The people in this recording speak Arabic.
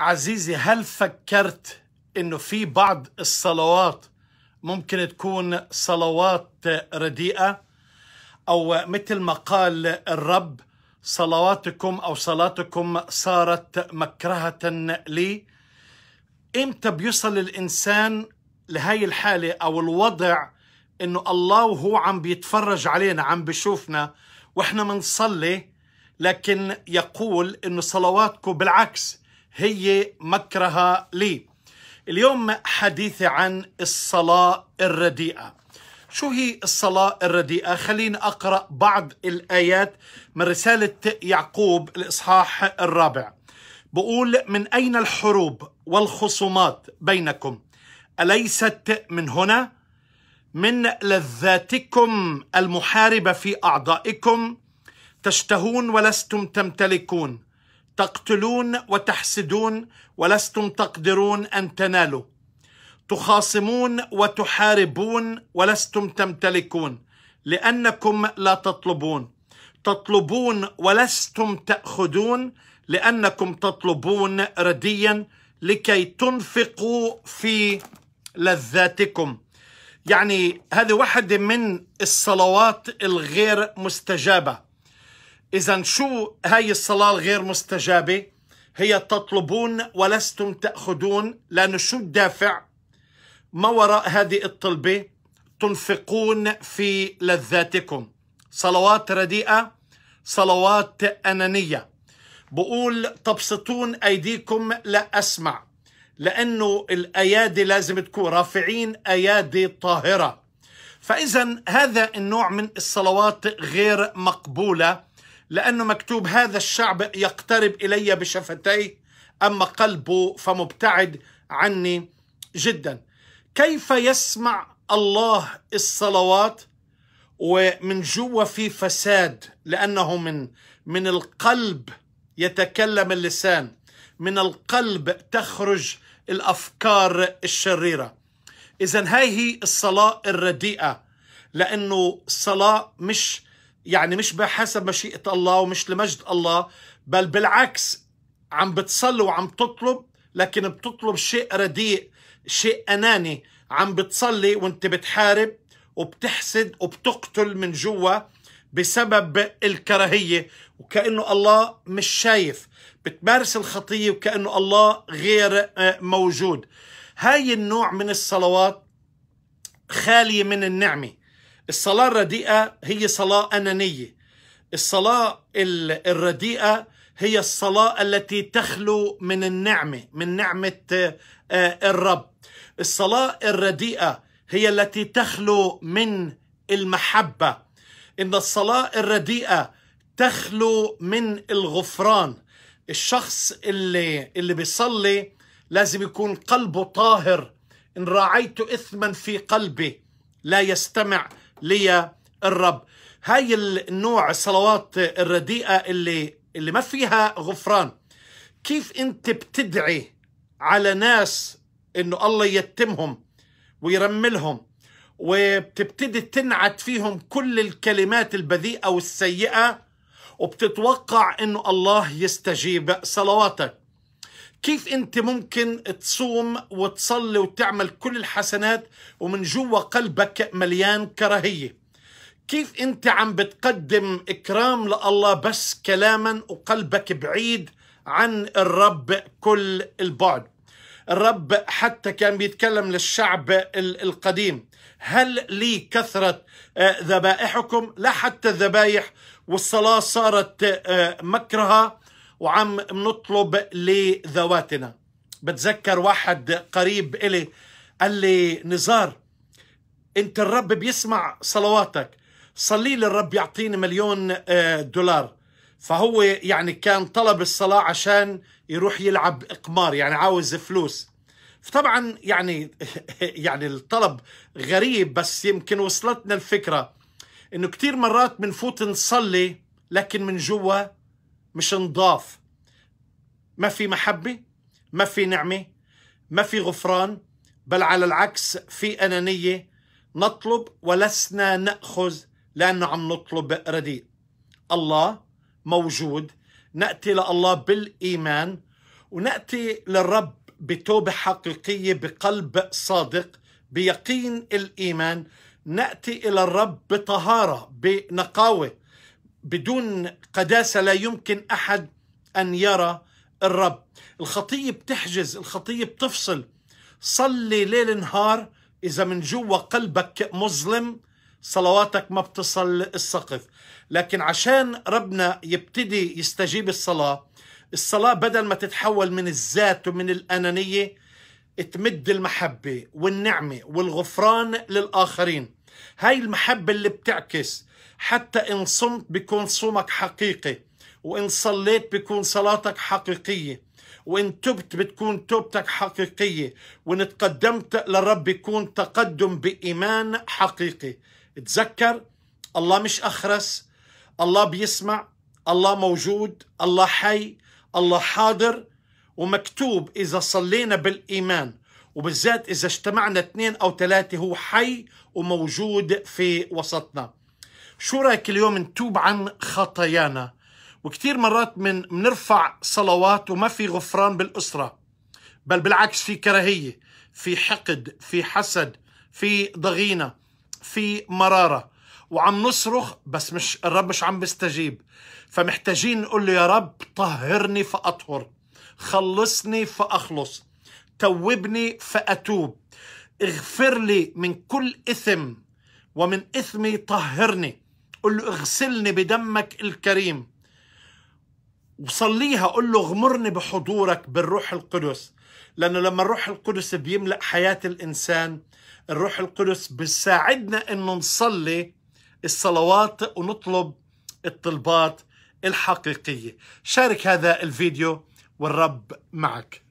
عزيزي هل فكرت انه في بعض الصلوات ممكن تكون صلوات رديئه او مثل ما قال الرب صلواتكم او صلاتكم صارت مكرهه لي امتى بيصل الانسان لهي الحاله او الوضع انه الله وهو عم بيتفرج علينا عم بيشوفنا واحنا بنصلي لكن يقول انه صلواتكم بالعكس هي مكرها لي اليوم حديثي عن الصلاة الرديئة شو هي الصلاة الرديئة؟ خليني أقرأ بعض الآيات من رسالة يعقوب الإصحاح الرابع بقول من أين الحروب والخصومات بينكم أليست من هنا؟ من لذاتكم المحاربة في أعضائكم تشتهون ولستم تمتلكون تقتلون وتحسدون ولستم تقدرون ان تنالوا تخاصمون وتحاربون ولستم تمتلكون لانكم لا تطلبون تطلبون ولستم تاخذون لانكم تطلبون رديا لكي تنفقوا في لذاتكم يعني هذه واحده من الصلوات الغير مستجابه إذا شو هاي الصلاة الغير مستجابة؟ هي تطلبون ولستم تأخذون لأنه شو الدافع؟ ما وراء هذه الطلبة تنفقون في لذاتكم صلوات رديئة صلوات أنانية بقول تبسطون أيديكم لا أسمع لأنه الأيادي لازم تكون رافعين أيادي طاهرة فإذا هذا النوع من الصلوات غير مقبولة لأنه مكتوب هذا الشعب يقترب إلي بشفتيه أما قلبه فمبتعد عني جدا كيف يسمع الله الصلوات ومن جوا في فساد لأنه من من القلب يتكلم اللسان من القلب تخرج الأفكار الشريرة إذا هاي هي الصلاة الرديئة لأنه صلاة مش يعني مش بحسب مشيئة الله ومش لمجد الله بل بالعكس عم بتصلي وعم تطلب لكن بتطلب شيء رديء شيء أناني عم بتصلي وانت بتحارب وبتحسد وبتقتل من جوا بسبب الكراهية وكأنه الله مش شايف بتمارس الخطية وكأنه الله غير آه، موجود هاي النوع من الصلوات خالية من النعمة الصلاة الرديئة هي صلاة أنانية الصلاة الرديئة هي الصلاة التي تخلو من النعمة من نعمة آه، الرب الصلاة الرديئة هي التي تخلو من المحبة إن الصلاة الرديئة تخلو من الغفران الشخص اللي اللي بيصلي لازم يكون قلبه طاهر إن راعيت إثما في قلبي لا يستمع للرب الرب هاي النوع الصلوات الرديئة اللي اللي ما فيها غفران كيف انت بتدعي على ناس انه الله يتمهم ويرملهم وبتبتدي تنعت فيهم كل الكلمات البذيئة والسيئة وبتتوقع انه الله يستجيب صلواتك كيف انت ممكن تصوم وتصلي وتعمل كل الحسنات ومن جوا قلبك مليان كراهيه كيف انت عم بتقدم اكرام لله بس كلاما وقلبك بعيد عن الرب كل البعد الرب حتى كان بيتكلم للشعب القديم هل لي كثرة آه، ذبائحكم لا حتى الذبايح والصلاة صارت آه، مكرها وعم نطلب لذواتنا بتذكر واحد قريب إلي قال لي نزار انت الرب بيسمع صلواتك صلي لي الرب يعطيني مليون آه، دولار فهو يعني كان طلب الصلاة عشان يروح يلعب إقمار يعني عاوز فلوس فطبعا يعني يعني الطلب غريب بس يمكن وصلتنا الفكرة إنه كتير مرات بنفوت نصلي لكن من جوا مش نضاف ما في محبة ما في نعمة ما في غفران بل على العكس في أنانية نطلب ولسنا نأخذ لأنه عم نطلب رديء الله موجود نأتي لله بالإيمان ونأتي للرب بتوبة حقيقية بقلب صادق بيقين الإيمان نأتي إلى الرب بطهارة بنقاوة بدون قداسة لا يمكن أحد أن يرى الرب الخطية بتحجز الخطية بتفصل صلي ليل نهار إذا من جوا قلبك مظلم صلواتك ما بتصل السقف لكن عشان ربنا يبتدي يستجيب الصلاة الصلاة بدل ما تتحول من الذات ومن الأنانية تمد المحبة والنعمة والغفران للآخرين هاي المحبة اللي بتعكس حتى إن صمت بيكون صومك حقيقي وإن صليت بيكون صلاتك حقيقية وإن تبت بتكون توبتك حقيقية وإن تقدمت للرب بيكون تقدم بإيمان حقيقي تذكر الله مش أخرس الله بيسمع الله موجود الله حي الله حاضر ومكتوب إذا صلينا بالإيمان وبالذات إذا اجتمعنا اثنين أو ثلاثة هو حي وموجود في وسطنا شو رأيك اليوم نتوب عن خطايانا وكثير مرات من بنرفع صلوات وما في غفران بالأسرة بل بالعكس في كراهية في حقد في حسد في ضغينة في مرارة وعم نصرخ بس مش الرب مش عم بيستجيب فمحتاجين نقول له يا رب طهرني فأطهر خلصني فأخلص توبني فأتوب اغفر لي من كل إثم ومن إثمي طهرني قل له اغسلني بدمك الكريم وصليها قل له غمرني بحضورك بالروح القدس لأنه لما الروح القدس بيملأ حياة الإنسان الروح القدس بيساعدنا أنه نصلي الصلوات ونطلب الطلبات الحقيقية شارك هذا الفيديو والرب معك